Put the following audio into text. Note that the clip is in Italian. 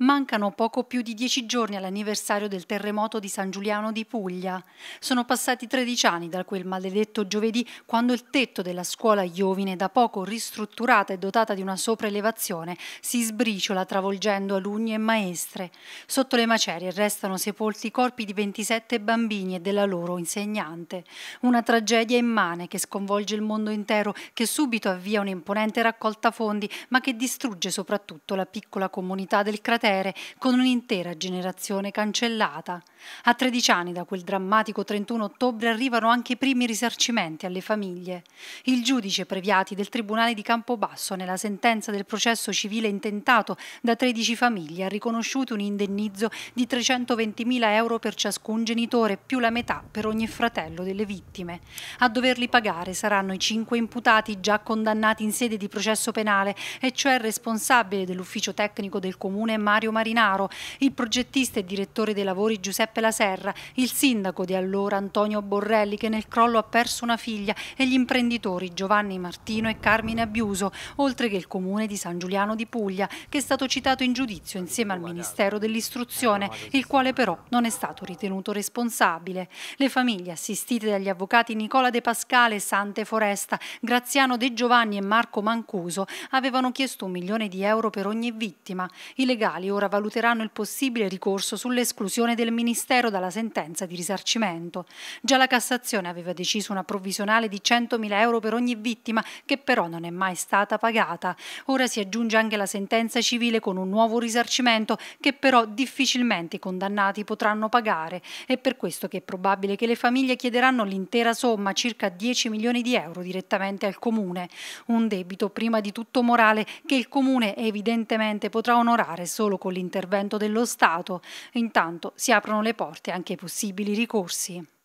Mancano poco più di dieci giorni all'anniversario del terremoto di San Giuliano di Puglia. Sono passati 13 anni da quel maledetto giovedì quando il tetto della scuola Iovine, da poco ristrutturata e dotata di una sopraelevazione, si sbriciola travolgendo alunni e maestre. Sotto le macerie restano sepolti i corpi di 27 bambini e della loro insegnante. Una tragedia immane che sconvolge il mondo intero, che subito avvia un'imponente raccolta fondi, ma che distrugge soprattutto la piccola comunità del cratere cratere con un'intera generazione cancellata. A 13 anni da quel drammatico 31 ottobre arrivano anche i primi risarcimenti alle famiglie. Il giudice Previati del Tribunale di Campobasso nella sentenza del processo civile intentato da 13 famiglie ha riconosciuto un indennizzo di 320.000 euro per ciascun genitore più la metà per ogni fratello delle vittime. A doverli pagare saranno i cinque imputati già condannati in sede di processo penale e cioè il responsabile dell'ufficio tecnico del comune Mario Mario Marinaro, il progettista e direttore dei lavori Giuseppe La Serra, il sindaco di allora Antonio Borrelli che nel crollo ha perso una figlia e gli imprenditori Giovanni Martino e Carmine Abiuso, oltre che il comune di San Giuliano di Puglia che è stato citato in giudizio insieme al Ministero dell'Istruzione, il quale però non è stato ritenuto responsabile. Le famiglie assistite dagli avvocati Nicola De Pascale, Sante Foresta, Graziano De Giovanni e Marco Mancuso avevano chiesto un milione di euro per ogni vittima. I legali tribunali ora valuteranno il possibile ricorso sull'esclusione del Ministero dalla sentenza di risarcimento. Già la Cassazione aveva deciso una provvisionale di 100.000 euro per ogni vittima, che però non è mai stata pagata. Ora si aggiunge anche la sentenza civile con un nuovo risarcimento, che però difficilmente i condannati potranno pagare. È per questo che è probabile che le famiglie chiederanno l'intera somma, circa 10 milioni di euro, direttamente al Comune. Un debito prima di tutto morale che il Comune evidentemente potrà onorare solo solo con l'intervento dello Stato e intanto si aprono le porte anche ai possibili ricorsi.